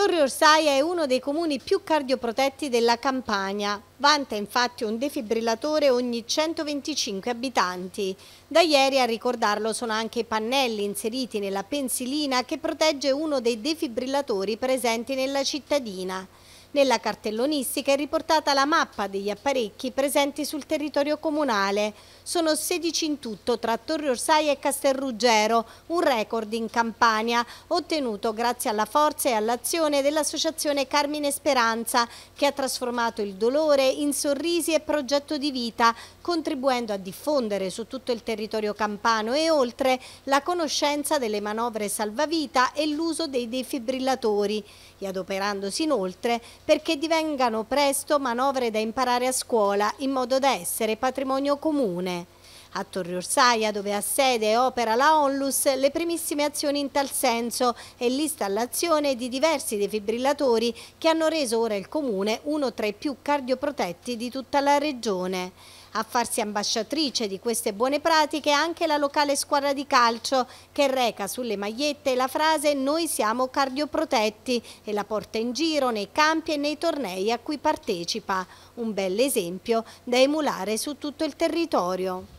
Torre Orsaia è uno dei comuni più cardioprotetti della Campania. Vanta infatti un defibrillatore ogni 125 abitanti. Da ieri a ricordarlo sono anche i pannelli inseriti nella pensilina che protegge uno dei defibrillatori presenti nella cittadina. Nella cartellonistica è riportata la mappa degli apparecchi presenti sul territorio comunale. Sono 16 in tutto tra Torre Orsai e Castelruggero, un record in Campania, ottenuto grazie alla forza e all'azione dell'associazione Carmine Speranza, che ha trasformato il dolore in sorrisi e progetto di vita, contribuendo a diffondere su tutto il territorio campano e oltre la conoscenza delle manovre salvavita e l'uso dei defibrillatori e adoperandosi inoltre perché divengano presto manovre da imparare a scuola in modo da essere patrimonio comune. A Torre Orsaia, dove ha sede e opera la Onlus, le primissime azioni in tal senso e l'installazione di diversi defibrillatori che hanno reso ora il Comune uno tra i più cardioprotetti di tutta la regione. A farsi ambasciatrice di queste buone pratiche anche la locale squadra di calcio che reca sulle magliette la frase «Noi siamo cardioprotetti» e la porta in giro nei campi e nei tornei a cui partecipa. Un bel esempio da emulare su tutto il territorio.